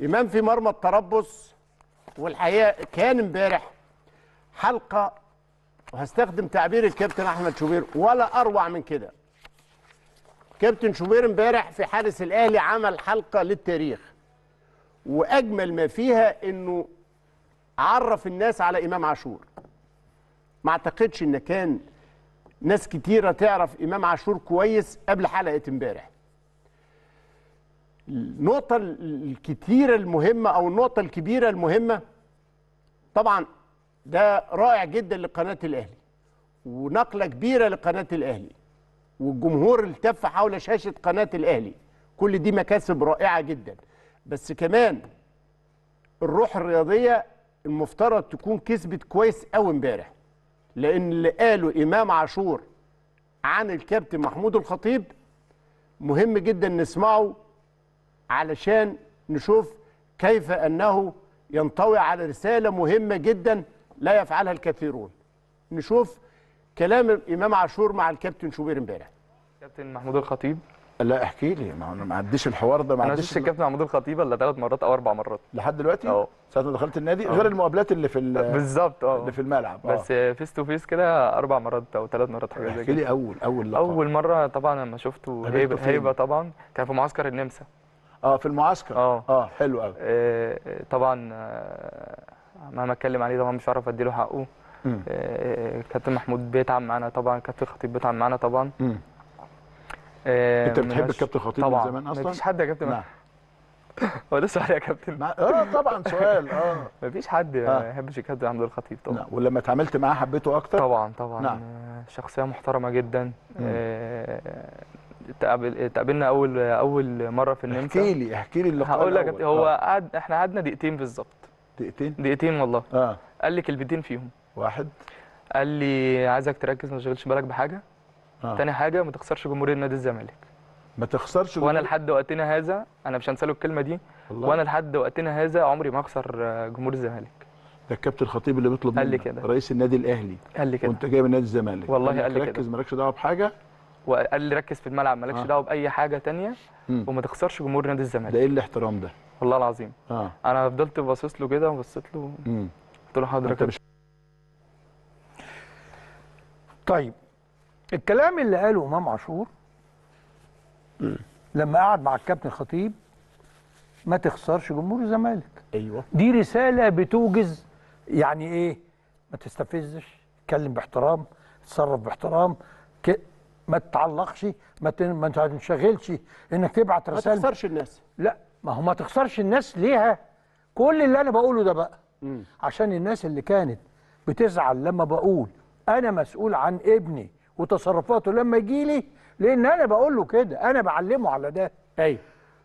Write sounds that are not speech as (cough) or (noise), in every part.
امام في مرمى التربص والحقيقه كان امبارح حلقه وهستخدم تعبير الكابتن احمد شوبير ولا اروع من كده كابتن شوبير امبارح في حارس الاهلي عمل حلقه للتاريخ واجمل ما فيها انه عرف الناس على امام عاشور ما اعتقدش ان كان ناس كتيره تعرف امام عاشور كويس قبل حلقه امبارح النقطة الكتيرة المهمة أو النقطة الكبيرة المهمة طبعا ده رائع جدا لقناة الأهلي ونقلة كبيرة لقناة الأهلي والجمهور التف حول شاشة قناة الأهلي كل دي مكاسب رائعة جدا بس كمان الروح الرياضية المفترض تكون كسبت كويس أو امبارح لأن اللي قاله إمام عاشور عن الكابتن محمود الخطيب مهم جدا نسمعه علشان نشوف كيف أنه ينطوي على رسالة مهمة جدا لا يفعلها الكثيرون نشوف كلام الإمام عاشور مع الكابتن شوبير امبارح كابتن محمود الخطيب لا احكي لي ما انا ما عديش الحوار ده ما عديش انا شفت الكابتن محمود الخطيب الا ثلاث مرات او اربع مرات لحد دلوقتي اه ساعه ما دخلت النادي أوه. غير المقابلات اللي في (laughs) بالظبط اه اللي في الملعب أوه. بس فيس تو فيس كده اربع مرات او ثلاث مرات حاجه زي كده احكي لي اول اول لقاء اول مره طبعا لما شفته هيبه, هيبة طبعا كان في معسكر النمسا اه في المعسكر اه اه حلو قوي آه،, آه طبعا آه مهما اتكلم عليه طبعا مش هعرف اديله حقه آه،, آه كابتن محمود بيتعب معانا طبعا كابتن خطيب بيتعب معانا طبعا آه انت بتحب الكابتن خطيب من زمان اصلا؟ مفيش حد يا كابتن نعم. (laughs) هو ده سؤال يا كابتن اه طبعا سؤال اه (laughs) مفيش حد ما آه. يحبش الكابتن محمود الخطيب طبعا نعم. ولما اتعاملت معاه حبيته اكتر؟ طبعا طبعا نعم. شخصيه محترمه جدا تقابلنا اول اول مره في النمسا احكي لي احكي لي اللقاء هقول لك هو آه. قعد احنا قعدنا دقيقتين بالظبط دقيقتين دقيقتين والله اه قال لي كلمتين فيهم واحد قال لي عايزك تركز ما تشغلش بالك بحاجه آه. تاني حاجه ما تخسرش جمهوريه نادي الزمالك ما تخسرش وانا لحد وقتنا هذا انا مش هنساله الكلمه دي الله. وانا لحد وقتنا هذا عمري ما اخسر جمهور الزمالك ده الكابتن الخطيب اللي بيطلب منك قال كده رئيس النادي الاهلي قال لي كده وانت جاي من نادي الزمالك والله قال لي كده ركز مالكش دعوه بحاجه وقال لي ركز في الملعب مالكش آه. دعوه باي حاجه ثانيه وما تخسرش جمهور نادي الزمالك ده ايه الاحترام ده والله العظيم آه. انا فضلت باصص له كده وبصيت له قلت له حضرتك مش... طيب الكلام اللي قاله امام عاشور لما قعد مع الكابتن الخطيب ما تخسرش جمهور الزمالك ايوه دي رساله بتوجز يعني ايه ما تستفزش اتكلم باحترام اتصرف باحترام ما تتعلقش ما ما تنشغلش انك تبعت رسائل ما تخسرش الناس لا ما هو ما تخسرش الناس ليها كل اللي انا بقوله ده بقى مم. عشان الناس اللي كانت بتزعل لما بقول انا مسؤول عن ابني وتصرفاته لما يجي لي لان انا بقول له كده انا بعلمه على ده ايوه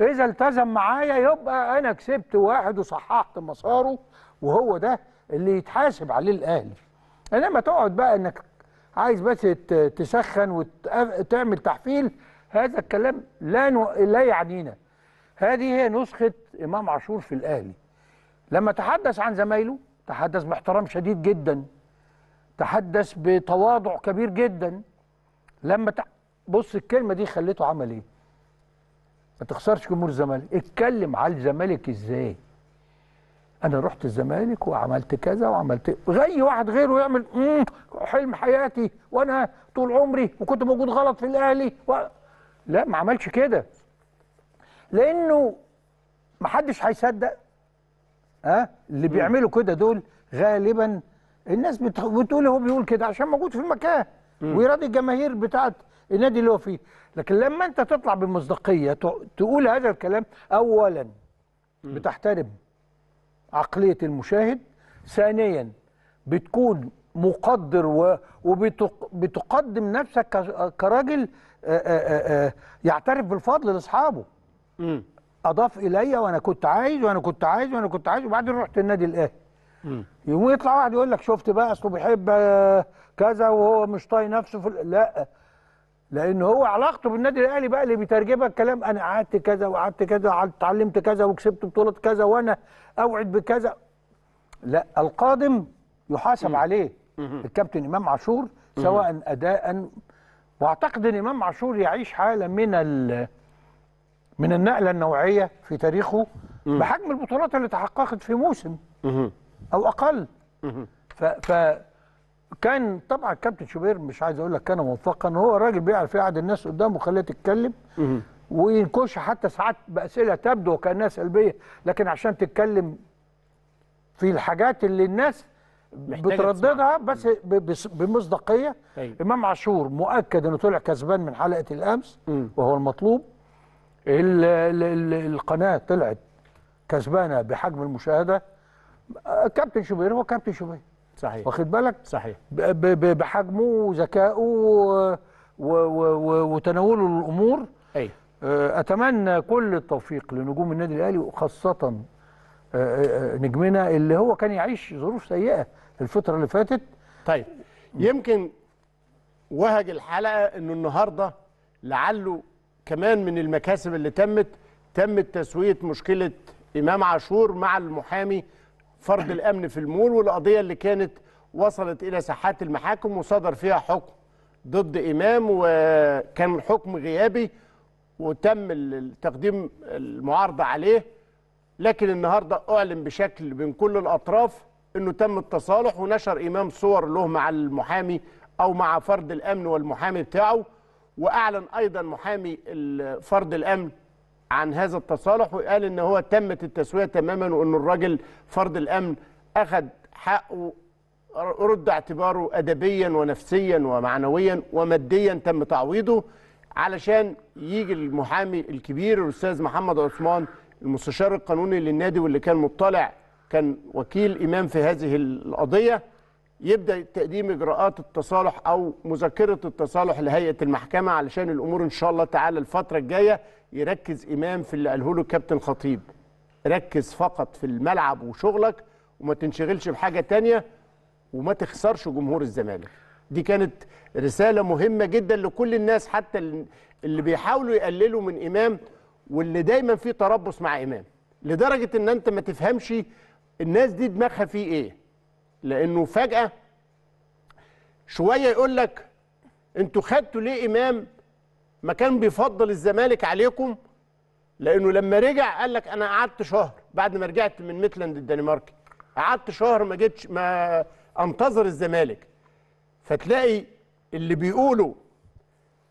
اذا التزم معايا يبقى انا كسبت واحد وصححت مساره وهو ده اللي يتحاسب عليه الاهلي انما تقعد بقى انك عايز بس تسخن وتعمل تحفيل هذا الكلام لا لا يعنينا هذه هي نسخة إمام عاشور في الأهلي لما تحدث عن زمايله تحدث باحترام شديد جدا تحدث بتواضع كبير جدا لما ت... بص الكلمة دي خليته عمل إيه ما تخسرش جمهور الزمالك اتكلم على الزمالك إزاي انا رحت الزمالك وعملت كذا وعملت زي واحد غيره يعمل حلم حياتي وانا طول عمري وكنت موجود غلط في الاهلي و... لا ما عملش كده لانه ما حدش هيصدق ها أه؟ اللي بيعملوا كده دول غالبا الناس بتقول هو بيقول كده عشان موجود في المكان ويراضي الجماهير بتاعه النادي اللي هو فيه لكن لما انت تطلع بمصداقيه تقول هذا الكلام اولا بتحترم عقلية المشاهد ثانيا بتكون مقدر وبتقدم نفسك كراجل آه، آه، آه، يعترف بالفضل لاصحابه اضاف الي وانا كنت عايز وانا كنت عايز وانا كنت عايز وبعدين رحت النادي الاهلي يقوم يطلع واحد يقول لك شفت بقى اصله بيحب كذا وهو مش طايق نفسه في لا لان هو علاقته بالنادي الاهلي بقى اللي بيترجمها الكلام انا قعدت كذا وقعدت كذا اتعلمت كذا وكسبت بطوله كذا وانا اوعد بكذا لا القادم يحاسب م. عليه الكابتن امام عاشور سواء اداء واعتقد ان امام عاشور يعيش حاله من من النقله النوعيه في تاريخه بحجم البطولات اللي تحققت في موسم او اقل ف, ف كان طبعا كابتن شوبير مش عايز اقول لك كان موفقا هو راجل بيعرف يقعد الناس قدامه وخليها تتكلم وينكش حتى ساعات باسئله تبدو وكانها سلبيه لكن عشان تتكلم في الحاجات اللي الناس بترددها بس بمصداقيه أيوة. امام عاشور مؤكد انه طلع كسبان من حلقه الامس وهو المطلوب الـ الـ الـ القناه طلعت كسبانه بحجم المشاهده كابتن شوبير هو كابتن شوبير صحيح واخد بالك صحيح بحجمه وذكائه وتناوله للامور ايوه اتمنى كل التوفيق لنجوم النادي الاهلي وخاصه آه، آه، نجمنا اللي هو كان يعيش ظروف سيئه الفتره اللي فاتت طيب يمكن وهج الحلقه انه النهارده لعله كمان من المكاسب اللي تمت تمت تسويه مشكله امام عاشور مع المحامي فرض الامن في المول والقضيه اللي كانت وصلت الى ساحات المحاكم وصدر فيها حكم ضد امام وكان حكم غيابي وتم تقديم المعارضه عليه لكن النهارده اعلن بشكل بين كل الاطراف انه تم التصالح ونشر امام صور له مع المحامي او مع فرد الامن والمحامي بتاعه واعلن ايضا محامي فرد الامن عن هذا التصالح وقال ان هو تمت التسويه تماما وان الراجل فرد الامن اخذ حقه رد اعتباره ادبيا ونفسيا ومعنويا وماديا تم تعويضه علشان يجي المحامي الكبير الاستاذ محمد عثمان المستشار القانوني للنادي واللي كان مطلع كان وكيل امام في هذه القضيه يبدا تقديم اجراءات التصالح او مذكره التصالح لهيئه المحكمه علشان الامور ان شاء الله تعالى الفتره الجايه يركز امام في اللي قاله له الكابتن خطيب ركز فقط في الملعب وشغلك وما تنشغلش بحاجه تانية وما تخسرش جمهور الزمالك دي كانت رساله مهمه جدا لكل الناس حتى اللي بيحاولوا يقللوا من امام واللي دايما في تربص مع امام لدرجه ان انت ما تفهمش الناس دي دماغها فيه ايه لانه فجاه شويه يقول لك انتوا خدتوا ليه امام ما كان بيفضل الزمالك عليكم لانه لما رجع قال لك انا قعدت شهر بعد ما رجعت من ميتلاند الدنماركي قعدت شهر ما جيتش ما انتظر الزمالك فتلاقي اللي بيقولوا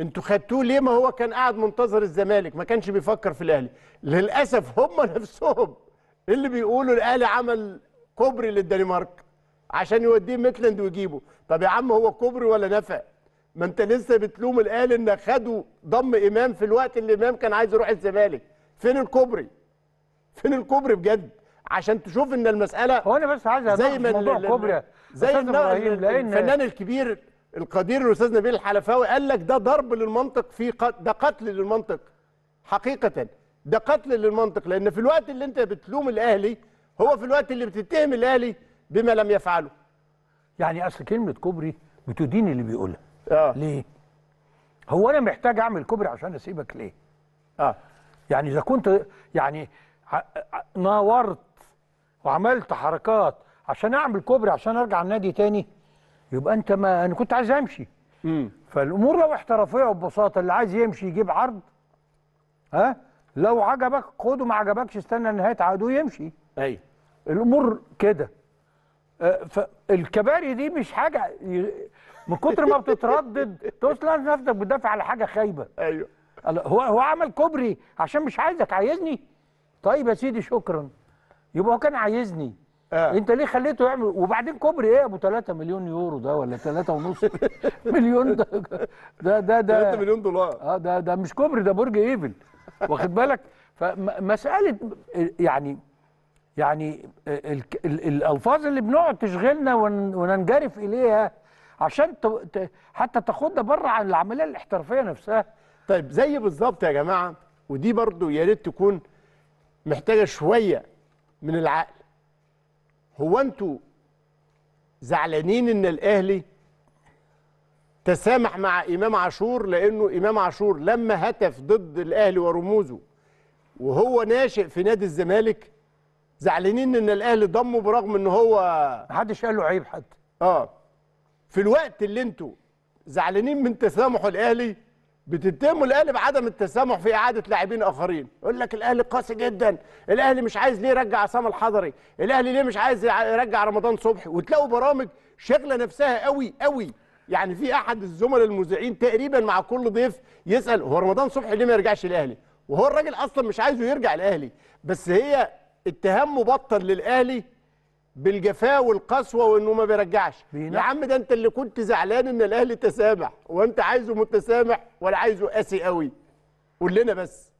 انتوا خدتوه ليه ما هو كان قاعد منتظر الزمالك ما كانش بيفكر في الاهلي للاسف هم (laughs) نفسهم اللي بيقولوا الاهلي عمل كوبري للدنمارك عشان يوديه ميتلاند ويجيبه طب يا عم هو كوبري ولا نفع ما انت لسه بتلوم الاهلي ان خدوا ضم امام في الوقت اللي امام كان عايز يروح الزمالك فين الكوبري فين الكوبري بجد عشان تشوف ان المساله هو انا بس عايز زي ما موضوع كوبري زي الفنان الكبير القدير الاستاذ نبيل الحلفاوي قال لك ده ضرب للمنطق في ده قتل للمنطق حقيقه ده قتل للمنطق لان في الوقت اللي انت بتلوم الاهلي هو في الوقت اللي بتتهم الاهلي بما لم يفعله يعني اصل كلمه كوبري بتدين اللي بيقولها اه ليه هو انا محتاج اعمل كوبري عشان اسيبك ليه اه يعني اذا كنت يعني ناورت وعملت حركات عشان اعمل كوبري عشان ارجع النادي تاني يبقى انت ما انا كنت عايز امشي مم. فالامور لو احترافيه وببساطه اللي عايز يمشي يجيب عرض ها لو عجبك خده ما عجبكش استنى نهايه عقده يمشي ايوه الامور كده آه، فالكباري دي مش حاجه من كتر ما بتتردد توصل نفسك بتدافع على حاجه خايبه ايوه هو هو عمل كوبري عشان مش عايزك عايزني طيب يا سيدي شكرا يبقى هو كان عايزني آه. انت ليه خليته يعمل وبعدين كوبري ايه ابو 3 مليون يورو ده ولا 3 ونص (laughs) مليون ده ده ده, ده 3 مليون دولار اه ده ده مش كوبري ده برج ايفل واخد بالك فمساله يعني يعني الالفاظ اللي بنقعد تشغلنا وننجرف اليها عشان حتى تاخدنا بره عن العمليه الاحترافيه نفسها طيب زي بالظبط يا جماعه ودي برضو يا ريت تكون محتاجه شويه من العقل هو انتوا زعلانين ان الاهلي تسامح مع امام عاشور لانه امام عاشور لما هتف ضد الاهلي ورموزه وهو ناشئ في نادي الزمالك زعلانين ان الاهلي ضمه برغم ان هو محدش قال له عيب حد اه في الوقت اللي انتوا زعلانين من تسامح الاهلي بتتهموا الاهلي بعدم التسامح في اعاده لاعبين اخرين يقول لك الاهلي قاسي جدا الاهلي مش عايز ليه يرجع عصام الحضري الاهلي ليه مش عايز يرجع رمضان صبحي وتلاقوا برامج شاغله نفسها قوي قوي يعني في احد الزملاء المذيعين تقريبا مع كل ضيف يسال هو رمضان صبحي ليه ما يرجعش الاهلي وهو الراجل اصلا مش عايزه يرجع الاهلي بس هي اتهام مبطل للاهلي بالجفاء والقسوه وانه ما بيرجعش يا عم ده انت اللي كنت زعلان ان الاهلي تسامح وانت عايزه متسامح ولا عايزه قاسي قوي قول لنا بس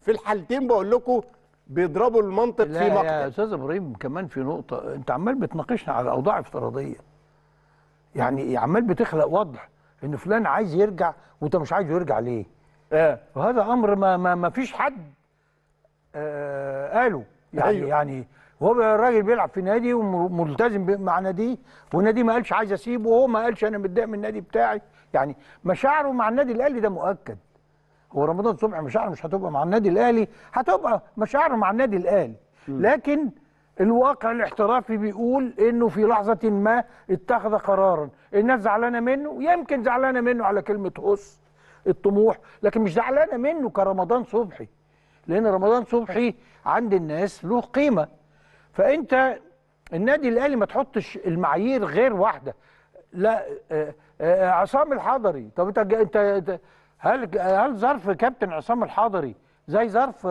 في الحالتين بقول لكم بيضربوا المنطق في مقتل يا استاذ ابراهيم كمان في نقطه انت عمال بتناقشنا على اوضاع افتراضيه يعني إيه؟ عمال بتخلق وضع ان فلان عايز يرجع وانت مش عايزه يرجع ليه اه وهذا امر ما ما, ما فيش حد آه قاله يعني أيوه. يعني هو الراجل بيلعب في نادي وملتزم مع ناديه والنادي ما قالش عايز اسيبه وهو ما قالش انا متضايق من النادي بتاعي يعني مشاعره مع النادي الاهلي ده مؤكد هو رمضان صبحي مشاعره مش هتبقى مع النادي الاهلي هتبقى مشاعره مع النادي الاهلي لكن الواقع الاحترافي بيقول انه في لحظه ما اتخذ قرارا الناس زعلانه منه يمكن زعلانه منه على كلمه هوس الطموح لكن مش زعلانه منه كرمضان صبحي لان رمضان صبحي عند الناس له قيمه فانت النادي الاهلي ما تحطش المعايير غير واحده لا آه، آه، آه، عصام الحضري طب انت انت هل هل ظرف كابتن عصام الحضري زي ظرف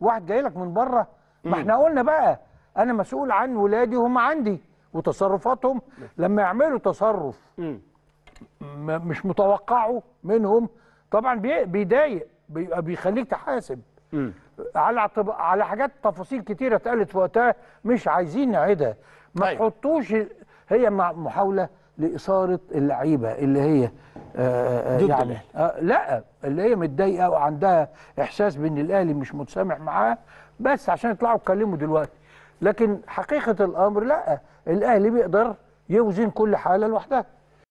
واحد جاي لك من بره ما احنا قلنا بقى انا مسؤول عن ولادي وهم عندي وتصرفاتهم لما يعملوا تصرف مش متوقعه منهم طبعا بيضايق بيخليك تحاسب على طب... على حاجات تفاصيل كتيره اتقالت في وقتها مش عايزين نعيدها ما طيب. تحطوش هي محاوله لاثاره اللعيبه اللي هي آآ آه، آه، ضد يعني آآ آه، لا اللي هي متضايقه وعندها احساس بان الاهلي مش متسامح معاه بس عشان يطلعوا يتكلموا دلوقتي لكن حقيقه الامر لا الاهلي بيقدر يوزن كل حاله لوحدها